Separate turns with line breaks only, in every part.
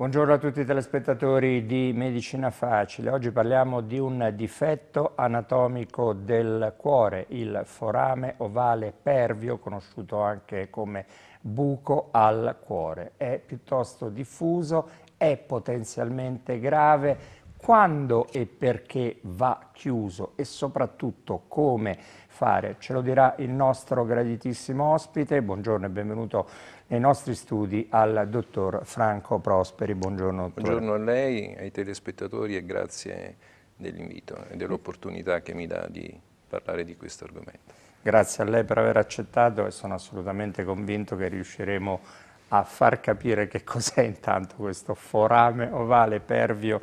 Buongiorno a tutti i telespettatori di Medicina Facile. Oggi parliamo di un difetto anatomico del cuore, il forame ovale pervio, conosciuto anche come buco al cuore. È piuttosto diffuso, è potenzialmente grave, quando e perché va chiuso e soprattutto come fare. Ce lo dirà il nostro graditissimo ospite. Buongiorno e benvenuto nei nostri studi al dottor Franco Prosperi. Buongiorno, dottore. Buongiorno
a lei, ai telespettatori e grazie dell'invito e dell'opportunità che mi dà di parlare di questo argomento.
Grazie a lei per aver accettato e sono assolutamente convinto che riusciremo a a far capire che cos'è intanto questo forame ovale pervio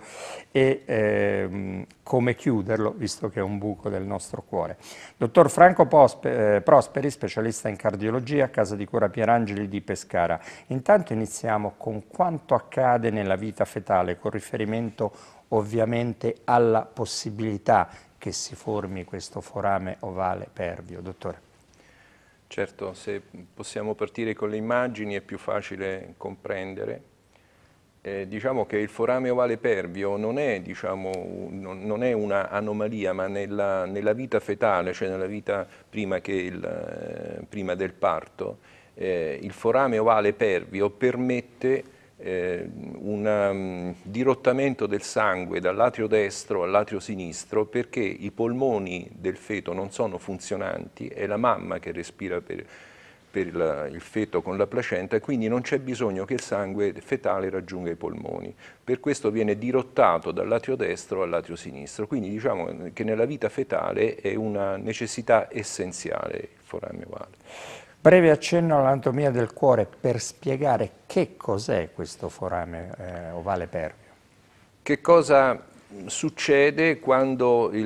e ehm, come chiuderlo, visto che è un buco del nostro cuore. Dottor Franco Pospe, eh, Prosperi, specialista in cardiologia Casa di Cura Pierangeli di Pescara. Intanto iniziamo con quanto accade nella vita fetale con riferimento ovviamente alla possibilità che si formi questo forame ovale pervio. Dottore.
Certo, se possiamo partire con le immagini è più facile comprendere. Eh, diciamo che il forame ovale pervio non è, diciamo, un, non è una anomalia, ma nella, nella, vita fetale, cioè nella vita prima, il, eh, prima del parto, eh, il forame ovale pervio permette eh, un um, dirottamento del sangue dall'atrio destro all'atrio sinistro perché i polmoni del feto non sono funzionanti, è la mamma che respira per, per la, il feto con la placenta, e quindi non c'è bisogno che il sangue fetale raggiunga i polmoni. Per questo viene dirottato dall'atrio destro all'atrio sinistro, quindi diciamo che nella vita fetale è una necessità essenziale il forame ovale.
Breve accenno all'anatomia del cuore per spiegare che cos'è questo forame
eh, ovale pervio. Che cosa succede quando il,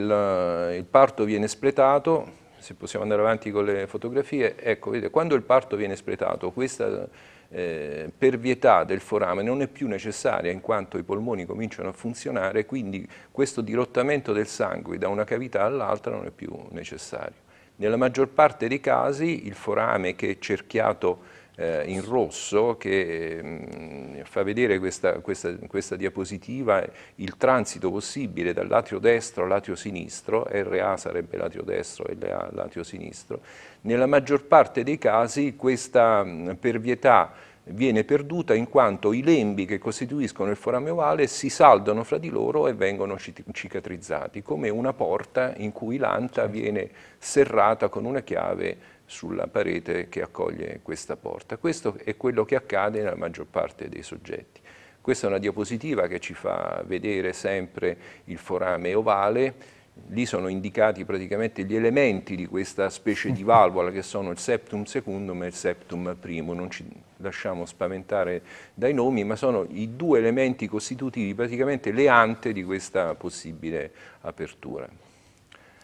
il parto viene espletato, se possiamo andare avanti con le fotografie, ecco, vedete, quando il parto viene espletato questa eh, pervietà del forame non è più necessaria in quanto i polmoni cominciano a funzionare, quindi questo dirottamento del sangue da una cavità all'altra non è più necessario. Nella maggior parte dei casi il forame che è cerchiato eh, in rosso che mm, fa vedere questa, questa, questa, diapositiva il transito possibile dal lato destro al lato sinistro, RA sarebbe lato destro e LA lato sinistro. Nella maggior parte dei casi questa mm, pervietà viene perduta in quanto i lembi che costituiscono il forame ovale si saldano fra di loro e vengono cicatrizzati, come una porta in cui l'anta certo. viene serrata con una chiave sulla parete che accoglie questa porta. Questo è quello che accade nella maggior parte dei soggetti. Questa è una diapositiva che ci fa vedere sempre il forame ovale, lì sono indicati praticamente gli elementi di questa specie di valvola che sono il septum secundum e il septum primo, non ci lasciamo spaventare dai nomi, ma sono i due elementi costitutivi, praticamente le ante di questa possibile apertura.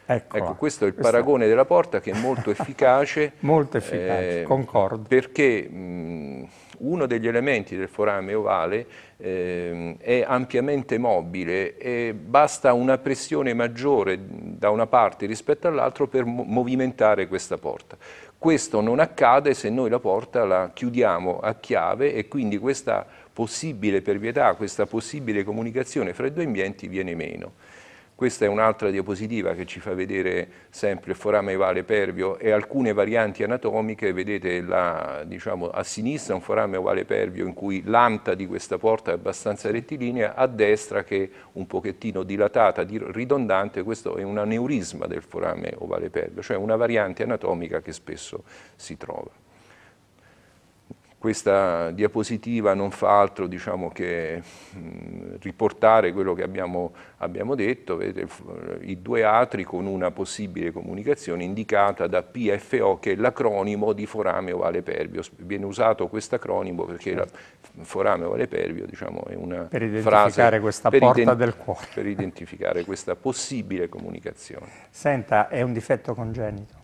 Eccola, ecco, questo è il questo...
paragone della porta che è molto efficace. molto efficace, eh, concordo. Perché mh, uno degli elementi del forame ovale eh, è ampiamente mobile e basta una pressione maggiore da una parte rispetto all'altra per movimentare questa porta. Questo non accade se noi la porta la chiudiamo a chiave e quindi questa possibile pervietà, questa possibile comunicazione fra i due ambienti viene meno. Questa è un'altra diapositiva che ci fa vedere sempre il forame ovale pervio e alcune varianti anatomiche, vedete la, diciamo, a sinistra un forame ovale pervio in cui l'anta di questa porta è abbastanza rettilinea, a destra che è un pochettino dilatata, ridondante, questo è un aneurisma del forame ovale pervio, cioè una variante anatomica che spesso si trova. Questa diapositiva non fa altro diciamo, che mh, mm, riportare quello che abbiamo, abbiamo detto, vedete, i due atri con una possibile comunicazione indicata da PFO che è l'acronimo di forame ovale pervio. Viene usato questo acronimo perché certo. la, forame ovale pervio diciamo, è una per frase questa per porta del cuore. Per identificare questa possibile comunicazione.
Senta, è un difetto congenito?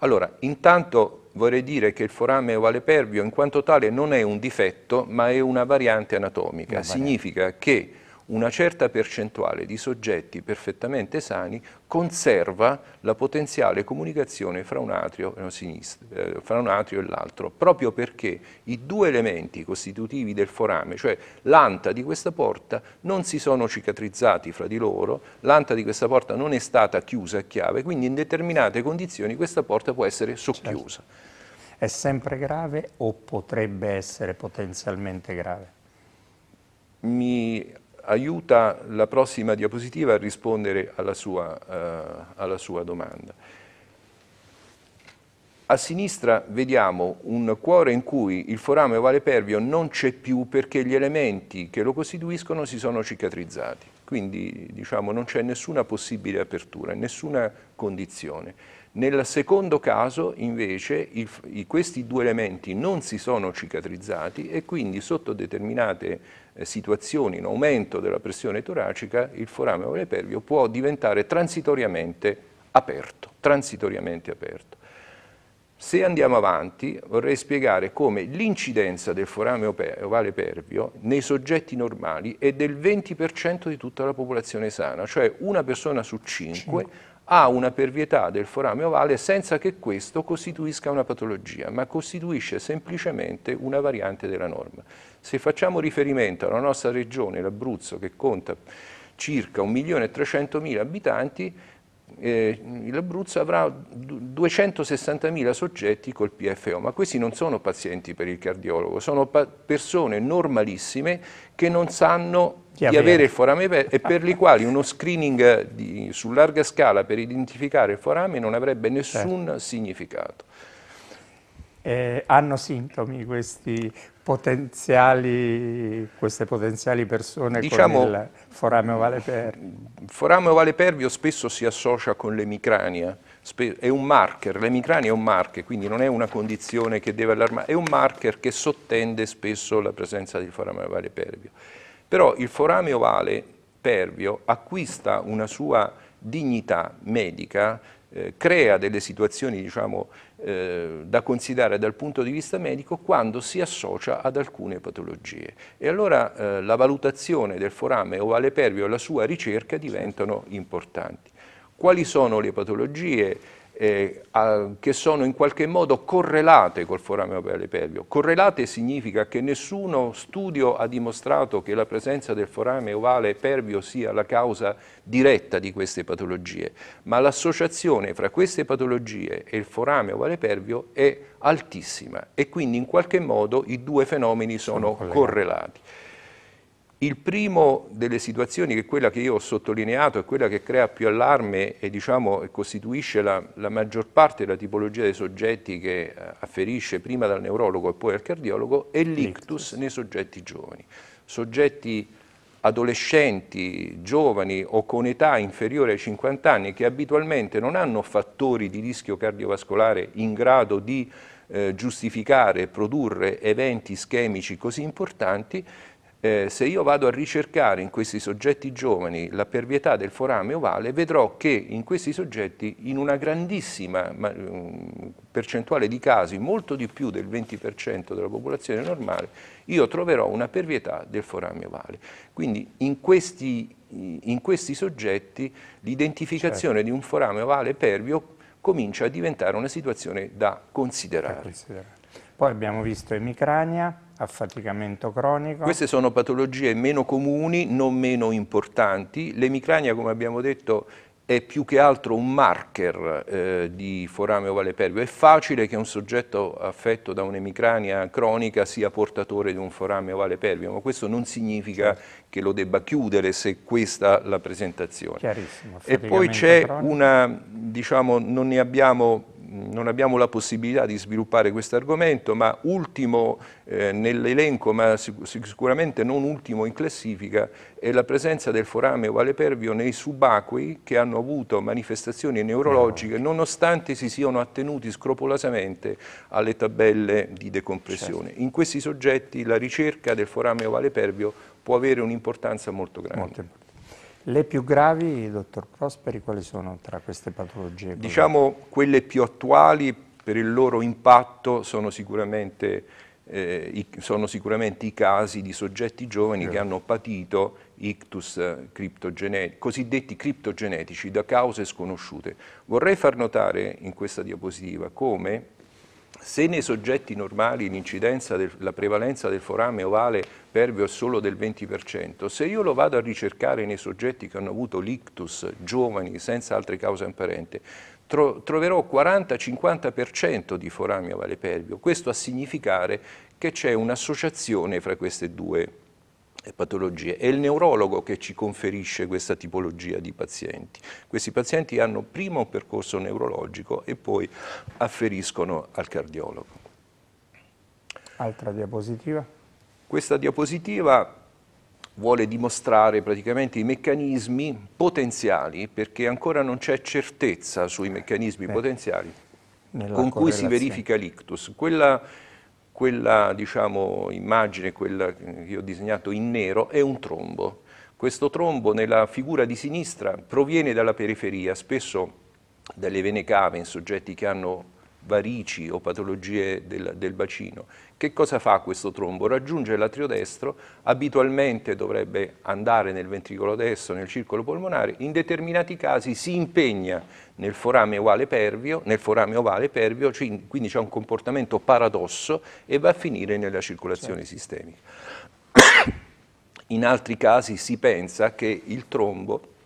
Allora, intanto vorrei dire che il forame ovale pervio in quanto tale non è un difetto ma è una variante anatomica. Una variante. Significa che una certa percentuale di soggetti perfettamente sani conserva la potenziale comunicazione fra un atrio, e eh, l'altro, proprio perché i due elementi costitutivi del forame, cioè l'anta di questa porta, non si sono cicatrizzati fra di loro, l'anta di questa porta non è stata chiusa a chiave, quindi in determinate condizioni questa porta può essere socchiusa. Certo
è sempre grave o potrebbe essere potenzialmente grave?
Mi aiuta la prossima diapositiva a rispondere alla sua, eh, alla sua domanda. A sinistra vediamo un cuore in cui il forame ovale pervio non c'è più perché gli elementi che lo costituiscono si sono cicatrizzati, quindi diciamo, non c'è nessuna possibile apertura, nessuna condizione. Nel secondo caso invece il, i, questi due elementi non si sono cicatrizzati e quindi sotto determinate eh, situazioni, in aumento della pressione toracica, il forame ovale pervio può diventare transitoriamente aperto, transitoriamente aperto. Se andiamo avanti vorrei spiegare come l'incidenza del forame ovale pervio nei soggetti normali è del 20% di tutta la popolazione sana, cioè una persona su 5, 5 ha una pervietà del forame ovale senza che questo costituisca una patologia, ma costituisce semplicemente una variante della norma. Se facciamo riferimento alla nostra regione, l'Abruzzo, che conta circa 1.300.000 abitanti, eh, l'Abruzzo avrà 260.000 soggetti col PFO, ma questi non sono pazienti per il cardiologo, sono persone normalissime che non sanno di avere. il forame pe e per le quali uno screening di, su larga scala per identificare il forame non avrebbe nessun certo. significato.
Eh, hanno sintomi questi, potenziali, queste potenziali persone diciamo, con il forame ovale
pervio? Forame ovale pervio spesso si associa con l'emicrania, è un marker, l'emicrania è un marker, quindi non è una condizione che deve allarmare, è un marker che sottende spesso la presenza del forame ovale pervio. Però il forame ovale pervio acquista una sua dignità medica, eh, crea delle situazioni, diciamo, eh, da considerare dal punto di vista medico quando si associa ad alcune patologie. E allora eh, la valutazione del forame o ovale pervio e la sua ricerca diventano importanti. Quali sono le patologie? eh, a, che sono in qualche modo correlate col forame ovale-pervio. Correlate significa che nessuno studio ha dimostrato che la presenza del forame ovale pervio sia la causa diretta di queste patologie, ma l'associazione fra queste patologie e il forame ovale pervio è altissima e quindi in qualche modo i due fenomeni sono, sono correlati. Il primo delle situazioni, che è quella che io ho sottolineato, è quella che crea più allarme e diciamo, costituisce la, la, maggior parte della tipologia dei soggetti che eh, afferisce prima dal neurologo e poi al cardiologo, è l'ictus nei soggetti giovani. Soggetti adolescenti, giovani o con età inferiore ai 50 anni che abitualmente non hanno fattori di rischio cardiovascolare in grado di eh, giustificare produrre eventi ischemici così importanti, eh, se io vado a ricercare in questi soggetti giovani la pervietà del forame ovale, vedrò che in questi soggetti in una grandissima ma, eh, percentuale di casi, molto di più del 20% della popolazione normale, io troverò una pervietà del forame ovale. Quindi in questi, in questi soggetti l'identificazione certo. di un forame ovale pervio comincia a diventare una situazione da considerare. Da considerare.
Poi abbiamo visto emicrania, affaticamento cronico. Queste
sono patologie meno comuni, non meno importanti. L'emicrania, come abbiamo detto, è più che altro un marker eh, di forame ovale pervio. È facile che un soggetto affetto da un'emicrania cronica sia portatore di un forame ovale pervio, ma questo non significa certo. che lo debba chiudere se questa è la presentazione. Chiarissimo. E poi c'è una, diciamo, non ne abbiamo non abbiamo la possibilità di sviluppare questo argomento, ma ultimo eh, nell'elenco, ma sic sicuramente non ultimo in classifica, è la presenza del forame ovale pervio nei subacquei che hanno avuto manifestazioni neurologiche nonostante si siano attenuti scrupolosamente alle tabelle di decompressione. Certo. In questi soggetti la ricerca del forame ovale pervio può avere un'importanza molto grande. Molto.
Le più gravi, dottor Prosperi, quali sono tra queste patologie? Diciamo
quelle più attuali per il loro impatto sono sicuramente, eh, i, sono sicuramente i, casi di soggetti giovani sì. che hanno patito ictus eh, criptogenetici, cosiddetti criptogenetici da cause sconosciute. Vorrei far notare in questa diapositiva come se nei soggetti normali l'incidenza, la prevalenza del forame ovale pervio è solo del 20%, se io lo vado a ricercare nei soggetti che hanno avuto l'ictus, giovani, senza altre cause apparenti, tro troverò 40-50% di forame ovale pervio. Questo a significare che c'è un'associazione fra queste due e patologie. È il neurologo che ci conferisce questa tipologia di pazienti. Questi pazienti hanno prima un percorso neurologico e poi afferiscono al cardiologo.
Altra diapositiva.
Questa diapositiva vuole dimostrare praticamente i meccanismi potenziali, perché ancora non c'è certezza sui meccanismi Beh, potenziali
con cui si verifica
l'ictus. Quella quella diciamo, immagine, quella che ho disegnato in nero, è un trombo. Questo trombo nella figura di sinistra proviene dalla periferia, spesso dalle vene cave in soggetti che hanno varici o patologie del, del, bacino. Che cosa fa questo trombo? Raggiunge l'atrio destro, abitualmente dovrebbe andare nel ventricolo destro, nel circolo polmonare, in determinati casi si impegna nel forame ovale pervio, forame ovale pervio cioè quindi c'è un comportamento paradosso e va a finire nella circolazione certo. sistemica. In altri casi si pensa che il trombo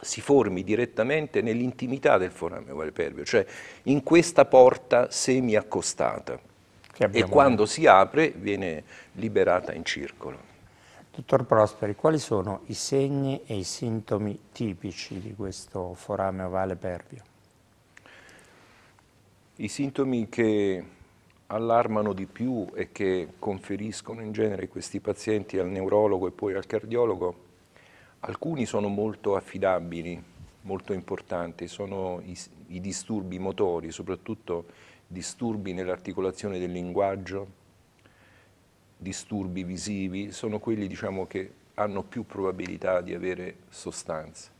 si formi direttamente nell'intimità del foramen ovale-pervio, cioè in questa porta semi-accostata e quando si apre viene liberata in circolo.
Dottor Prosperi, quali sono i segni e i sintomi tipici di questo forame ovale pervio?
I sintomi che allarmano di più e che conferiscono in genere questi pazienti al neurologo e poi al cardiologo Alcuni sono molto affidabili, molto importanti, sono i, i disturbi motori, soprattutto disturbi nell'articolazione del linguaggio, disturbi visivi, sono quelli diciamo, che hanno più probabilità di avere sostanza.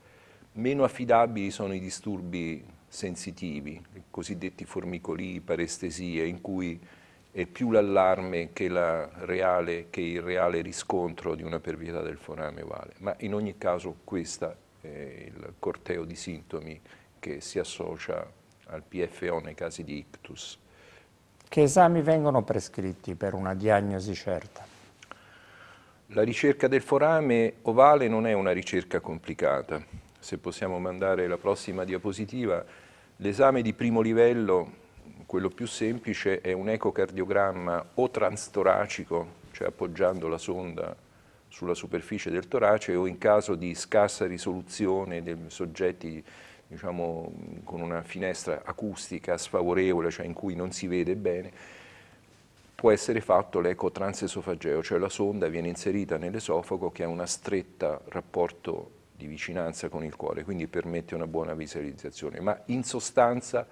Meno affidabili sono i disturbi sensitivi, i cosiddetti formicoli, parestesie, in cui è più l'allarme che, che il reale riscontro di una pervietà del forame ovale. Ma in ogni caso questo è il corteo di sintomi che si associa al PFO nei casi di ictus.
Che esami vengono prescritti per una diagnosi certa?
La ricerca del forame ovale non è una ricerca complicata. Se possiamo mandare la prossima diapositiva, l'esame di primo livello quello più semplice è un ecocardiogramma o transtoracico, cioè appoggiando la sonda sulla superficie del torace o in caso di scarsa risoluzione dei soggetti diciamo, con una finestra acustica sfavorevole, cioè in cui non si vede bene, può essere fatto l'eco transesofageo, cioè la sonda viene inserita nell'esofago che ha una stretta rapporto di vicinanza con il cuore, quindi permette una buona visualizzazione, ma in sostanza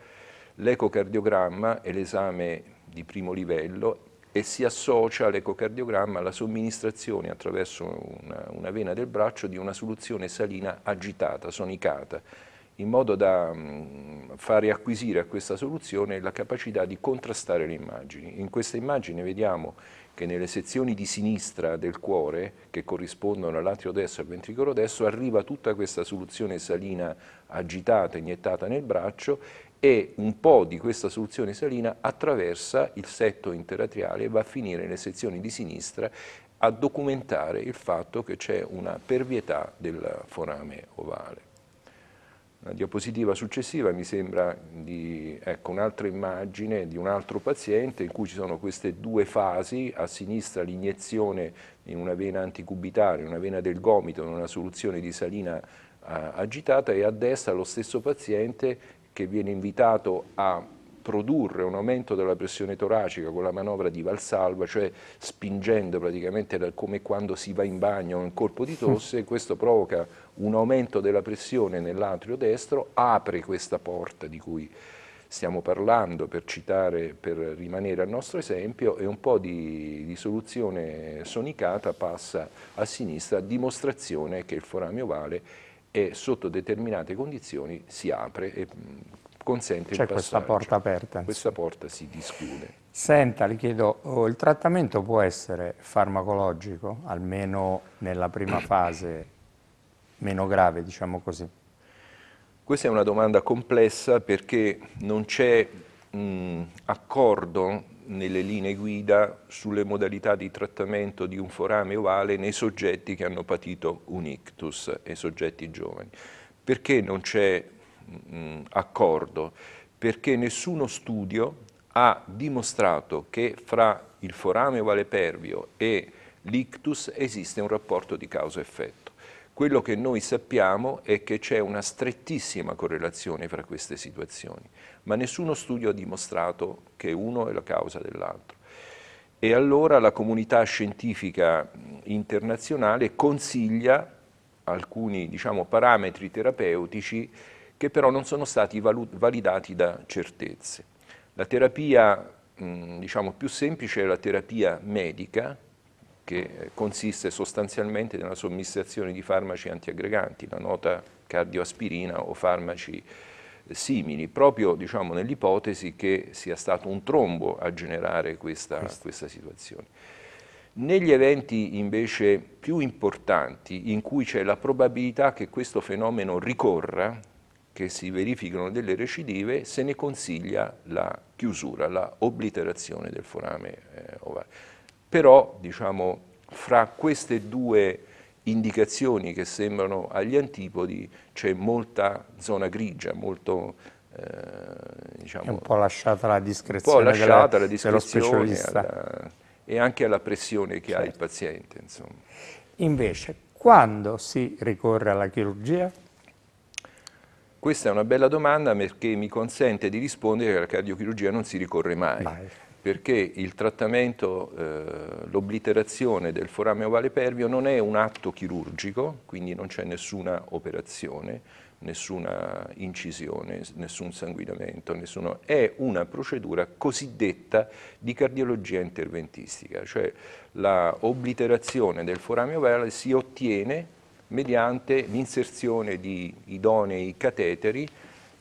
L'ecocardiogramma è l'esame di primo livello e si associa all'ecocardiogramma alla somministrazione attraverso una, una, vena del braccio di una soluzione salina agitata, sonicata, in modo da mm, fare acquisire a questa soluzione la capacità di contrastare le immagini. In questa immagine vediamo che nelle sezioni di sinistra del cuore, che corrispondono all'atrio destro e al ventricolo destro, arriva tutta questa soluzione salina agitata, iniettata nel braccio e un po' di questa soluzione salina attraversa il setto interatriale e va a finire nelle sezioni di sinistra a documentare il fatto che c'è una pervietà del forame ovale. La diapositiva successiva mi sembra di ecco, un'altra immagine di un altro paziente in cui ci sono queste due fasi, a sinistra l'iniezione in una vena anticubitare, una vena del gomito, in una soluzione di salina eh, agitata e a destra lo stesso paziente che viene invitato a produrre un aumento della pressione toracica con la manovra di Valsalva, cioè spingendo praticamente come quando si va in bagno un colpo di tosse, questo provoca un aumento della pressione nell'atrio destro, apre questa porta di cui stiamo parlando, per citare, per rimanere al nostro esempio, e un po' di, di soluzione sonicata passa a sinistra a dimostrazione che il forame ovale e sotto determinate condizioni si apre e mm, consente cioè il passaggio. C'è questa porta aperta. Questa porta si discute.
Senta, le chiedo, oh, il trattamento può essere farmacologico, almeno
nella prima fase meno grave, diciamo così? Questa è una domanda complessa perché non c'è mm, accordo nelle linee guida sulle modalità di trattamento di un forame ovale nei soggetti che hanno patito un ictus e soggetti giovani. Perché non c'è mm, accordo? Perché nessuno studio ha dimostrato che fra il forame ovale pervio e l'ictus esiste un rapporto di causa-effetto. Quello che noi sappiamo è che c'è una strettissima correlazione fra queste situazioni, ma nessuno studio ha dimostrato che uno è la causa dell'altro. E allora la comunità scientifica internazionale consiglia alcuni diciamo, parametri terapeutici che però non sono stati validati da certezze. La terapia diciamo, più semplice è la terapia medica, che eh, consiste sostanzialmente nella somministrazione di farmaci antiaggreganti, la nota cardioaspirina o farmaci eh, simili, proprio diciamo, nell'ipotesi che sia stato un trombo a generare questa, questa situazione. Negli eventi invece più importanti in cui c'è la probabilità che questo fenomeno ricorra, che si verificano delle recidive, se ne consiglia la chiusura, la obliterazione del forame eh, ovale però diciamo, fra queste due indicazioni che sembrano agli antipodi c'è molta zona grigia, molto, eh, diciamo, un po' lasciata la discrezione, un po lasciata della, la discrezione alla, e anche alla pressione che certo. ha il certo. paziente. Insomma.
Invece, quando si ricorre alla chirurgia?
Questa è una bella domanda perché mi consente di rispondere che alla cardiochirurgia non si ricorre mai. mai perché il trattamento, eh, l'obliterazione del forame ovale pervio non è un atto chirurgico, quindi non c'è nessuna operazione, nessuna incisione, nessun sanguinamento, nessuno, è una procedura cosiddetta di cardiologia interventistica, cioè l'obliterazione del forame ovale si ottiene mediante l'inserzione di idonei cateteri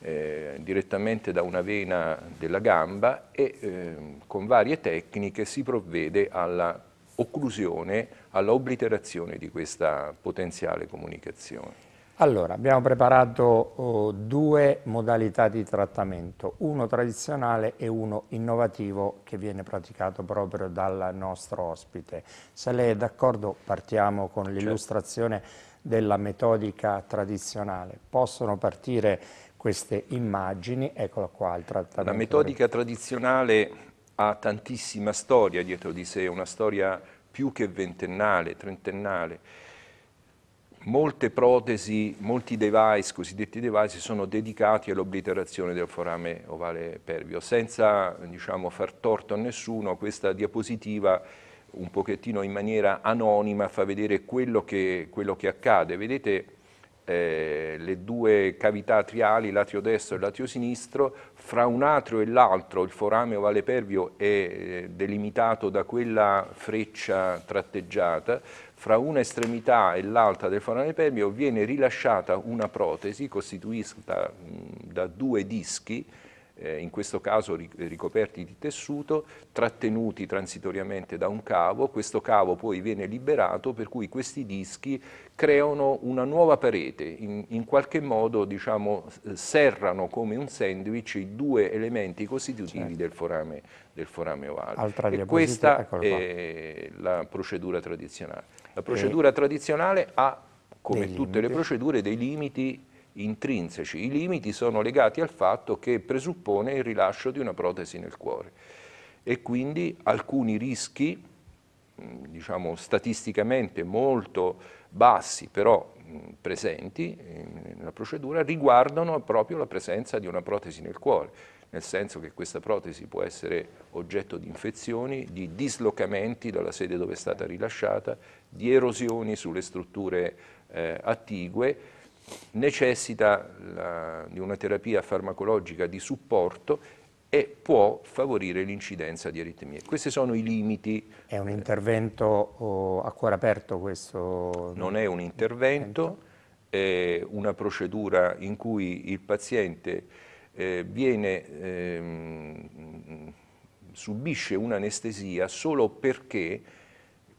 eh, direttamente da una vena della gamba e eh, con varie tecniche si provvede alla occlusione, alla obliterazione di questa potenziale comunicazione.
Allora, abbiamo preparato oh, due modalità di trattamento, uno tradizionale e uno innovativo che viene praticato proprio dal nostro ospite. Se lei è d'accordo partiamo con certo. l'illustrazione certo. della metodica tradizionale. Possono partire queste immagini, eccola qua il trattamento. La metodica
tradizionale ha tantissima storia dietro di sé, una storia più che ventennale, trentennale. Molte protesi, molti device, cosiddetti device, sono dedicati all'obliterazione del forame ovale pervio. Senza diciamo, far torto a nessuno, questa diapositiva un pochettino in maniera anonima fa vedere quello che, quello che accade. Vedete eh, le due cavità atriali, latrio destro e latrio sinistro, fra un atrio e l'altro il forame ovale pervio è eh, delimitato da quella freccia tratteggiata, fra una estremità e l'altra del forame pervio viene rilasciata una protesi costituita da due dischi eh, in questo caso ricoperti di tessuto, trattenuti transitoriamente da un cavo, questo cavo poi viene liberato per cui questi dischi creano una nuova parete, in, in qualche modo diciamo, serrano come un sandwich i due elementi costitutivi certo. del, forame, del, forame, ovale. Altra e questa è la procedura tradizionale. La eh. procedura e tradizionale ha, come tutte limiti. le procedure, dei limiti intrinseci. I limiti sono legati al fatto che presuppone il rilascio di una protesi nel cuore e quindi alcuni rischi, diciamo statisticamente molto bassi, però presenti ehm, nella procedura, riguardano proprio la presenza di una protesi nel cuore, nel senso che questa protesi può essere oggetto di infezioni, di dislocamenti dalla sede dove è stata rilasciata, di erosioni sulle strutture eh, attigue, necessita la, di una terapia farmacologica di supporto e può favorire l'incidenza di aritmie. Questi sono i limiti. È un intervento a cuore aperto questo? Non è un intervento, è una procedura in cui il paziente eh, viene, eh, subisce un'anestesia solo perché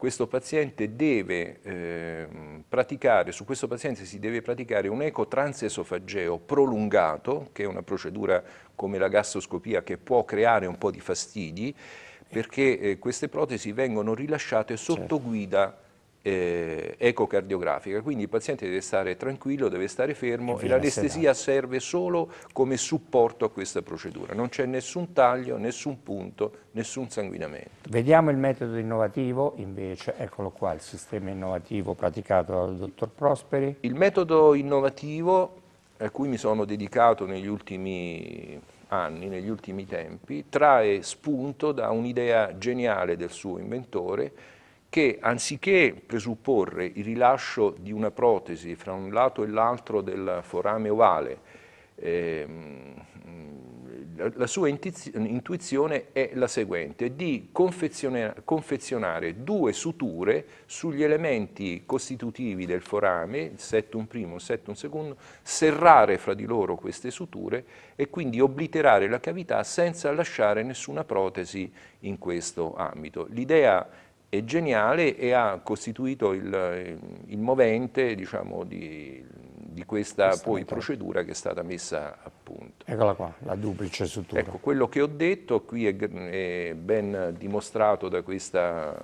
questo paziente deve eh, praticare, su questo paziente si deve praticare un eco transesofageo prolungato, che è una procedura come la gastroscopia che può creare un po' di fastidi, perché eh, queste protesi vengono rilasciate sotto certo. guida eh, ecocardiografica, quindi il paziente deve stare tranquillo, deve stare fermo e l'anestesia serve solo come supporto a questa procedura, non c'è nessun taglio, nessun punto, nessun sanguinamento.
Vediamo il metodo innovativo invece, eccolo qua il sistema innovativo praticato dal dottor Prosperi.
Il metodo innovativo a cui mi sono dedicato negli ultimi anni, negli ultimi tempi, trae spunto da un'idea geniale del suo inventore che anziché presupporre il rilascio di una protesi fra un lato e l'altro del forame ovale, ehm, la sua intuizione è la seguente, di confezionare due suture sugli elementi costitutivi del forame, il settum primo, il settum secondo, serrare fra di loro queste suture e quindi obliterare la cavità senza lasciare nessuna protesi in questo ambito. L'idea è geniale e ha costituito il, il movente diciamo, di, di, questa, poi, procedura che è stata messa a punto.
Eccola qua, la duplice sutura. Ecco,
quello che ho detto qui è, è ben dimostrato da questa,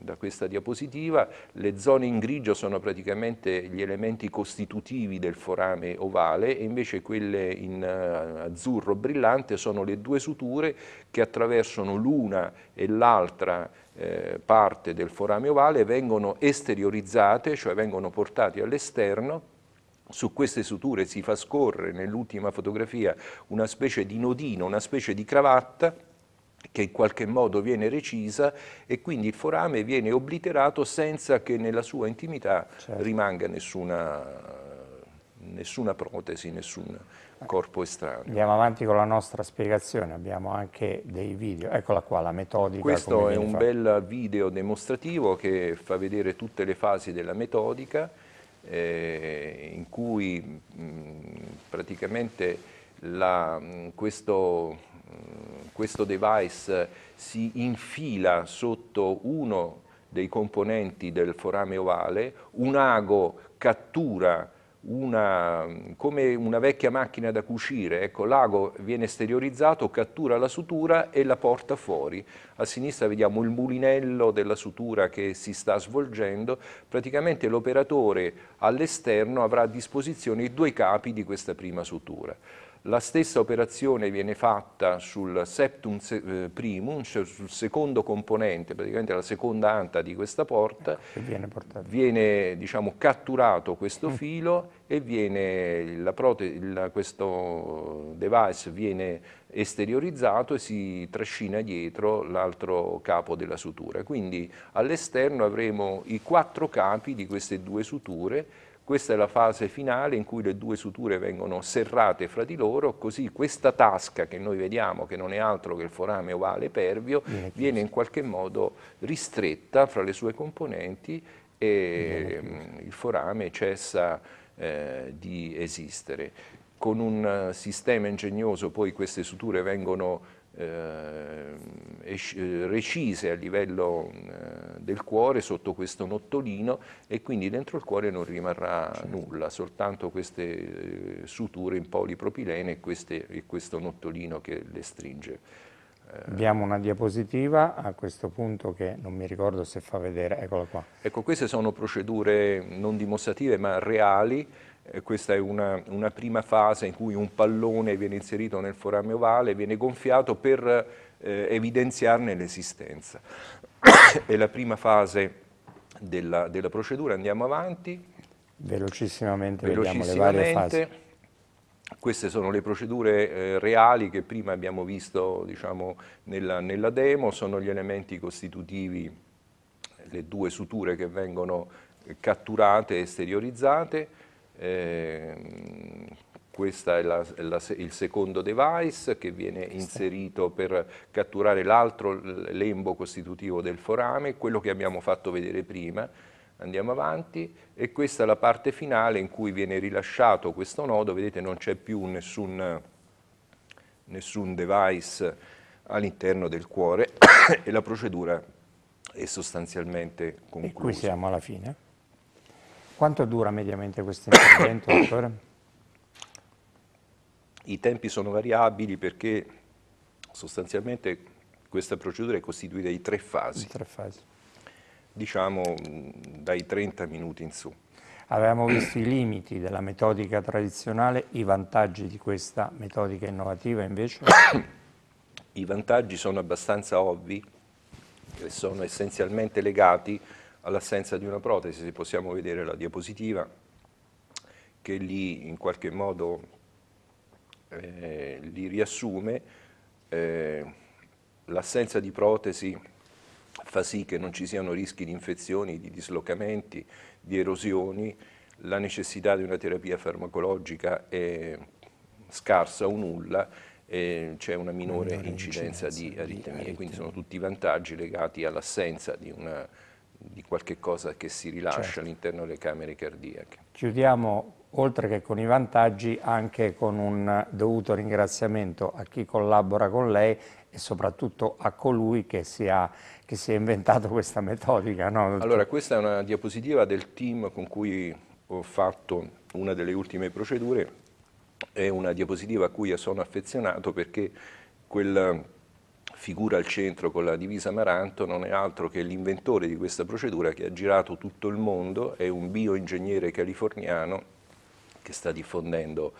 da questa, diapositiva, le zone in grigio sono praticamente gli elementi costitutivi del forame ovale e invece quelle in eh, azzurro brillante sono le due suture che attraversano l'una e l'altra eh, parte del forame ovale vengono esteriorizzate, cioè vengono portate all'esterno su queste suture si fa scorrere nell'ultima fotografia una specie di nodino, una specie di cravatta che in qualche modo viene recisa e quindi il forame viene obliterato senza che nella sua intimità certo. rimanga nessuna, nessuna protesi, nessun, corpo estraneo.
Andiamo avanti con la nostra spiegazione, abbiamo anche dei video, eccola qua la metodica. Questo è un fa.
bel video dimostrativo che fa vedere tutte le fasi della metodica eh, in cui mh, praticamente la, mh, questo, mh, questo device si infila sotto uno dei componenti del forame ovale, un ago cattura una, come una vecchia macchina da cucire, ecco, l'ago viene esteriorizzato, cattura la sutura e la porta fuori. A sinistra vediamo il mulinello della sutura che si sta svolgendo, praticamente l'operatore all'esterno avrà a disposizione i due capi di questa prima sutura. La stessa operazione viene fatta sul septum eh, primum, cioè sul secondo componente, praticamente la seconda anta di questa porta, ecco, viene, viene diciamo, catturato questo mm. filo e viene la prote, la, questo device viene esteriorizzato e si trascina dietro l'altro capo della sutura. Quindi all'esterno avremo i quattro capi di queste due suture questa è la fase finale in cui le due suture vengono serrate fra di loro, così questa tasca che noi vediamo, che non è altro che il forame ovale pervio, viene, viene in qualche modo ristretta fra le sue componenti e mm, il forame cessa eh, di esistere. Con un eh, sistema ingegnoso poi queste suture vengono eh, recise a livello eh, del cuore sotto questo nottolino e quindi dentro il cuore non rimarrà certo. nulla, soltanto queste eh, suture in polipropilene e, queste, e, questo nottolino che le stringe. Abbiamo
eh, una diapositiva a questo punto che non mi ricordo se fa vedere, eccola
qua. Ecco, queste sono procedure non dimostrative ma reali eh, questa è una, una, prima fase in cui un pallone viene inserito nel forame ovale, viene gonfiato per eh, evidenziarne l'esistenza. è la prima fase della, della procedura, andiamo avanti.
Velocissimamente, Velocissimamente vediamo le varie fasi.
Queste sono le procedure eh, reali che prima abbiamo visto diciamo, nella, nella, demo, sono gli elementi costitutivi, le due suture che vengono eh, catturate e esteriorizzate, eh, questo è, la, la, il secondo device che viene inserito per catturare l'altro lembo costitutivo del forame, quello che abbiamo fatto vedere prima, andiamo avanti e questa è la parte finale in cui viene rilasciato questo nodo, vedete non c'è più nessun, nessun device all'interno del cuore e la procedura è sostanzialmente conclusa. E qui siamo alla fine.
Quanto dura mediamente questo intervento, dottore?
I tempi sono variabili perché sostanzialmente questa procedura è costituita di tre fasi. Tre fasi. Diciamo mm, dai 30 minuti in su.
Avevamo visto i limiti della metodica tradizionale, i vantaggi di questa metodica innovativa invece?
I vantaggi sono abbastanza ovvi e sono essenzialmente legati a all'assenza di una protesi, se possiamo vedere la diapositiva, che lì in qualche modo eh, li riassume, eh, l'assenza di protesi fa sì che non ci siano rischi di infezioni, di dislocamenti, di erosioni, la necessità di una terapia farmacologica è scarsa o nulla, c'è una minore, minore incidenza, incidenza, di aritmie, quindi sono tutti vantaggi legati all'assenza di una di qualche cosa che si rilascia certo. all'interno delle camere cardiache.
Chiudiamo, oltre che con i vantaggi, anche con un dovuto ringraziamento a chi collabora con lei e soprattutto a colui che si, ha, che si è inventato questa metodica. No? Allora,
questa è una diapositiva del team con cui ho fatto una delle ultime procedure, è una diapositiva a cui sono affezionato perché quel figura al centro con la divisa Maranto, non è altro che l'inventore di questa procedura che ha girato tutto il mondo, è un bioingegnere californiano che sta diffondendo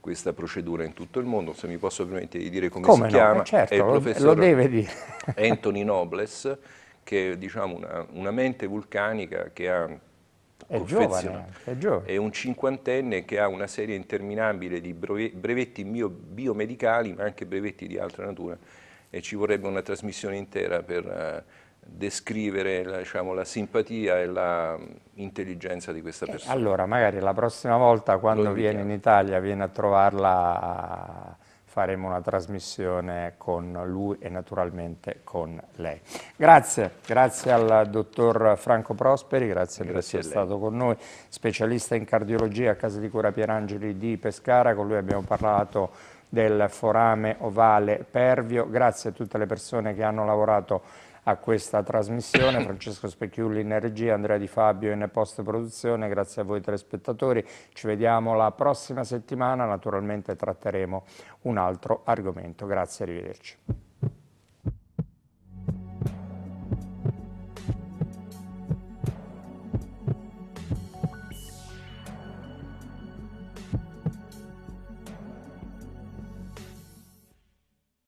questa procedura in tutto il mondo, se mi posso permettere di dire come, come si no? chiama, eh, certo, è il professor Anthony Nobles, che è diciamo, una, una, mente vulcanica che ha
è giovane,
è giovane, è un cinquantenne che ha una serie interminabile di brevetti biomedicali, ma anche brevetti di altra natura e ci vorrebbe una trasmissione intera per eh, descrivere la, diciamo, la simpatia e l'intelligenza mm, di questa eh, persona. Allora,
magari la prossima volta quando viene in Italia, viene a trovarla, faremo una trasmissione con lui e naturalmente con lei. Grazie, grazie al dottor Franco Prosperi, grazie, grazie per essere stato con noi, specialista in cardiologia a Casa di Cura Pierangeli di Pescara, con lui abbiamo parlato del forame ovale Pervio. Grazie a tutte le persone che hanno lavorato a questa trasmissione, Francesco Specchiulli in regia, Andrea Di Fabio in post produzione, grazie a voi telespettatori, ci vediamo la prossima settimana, naturalmente tratteremo un altro argomento, grazie, arrivederci.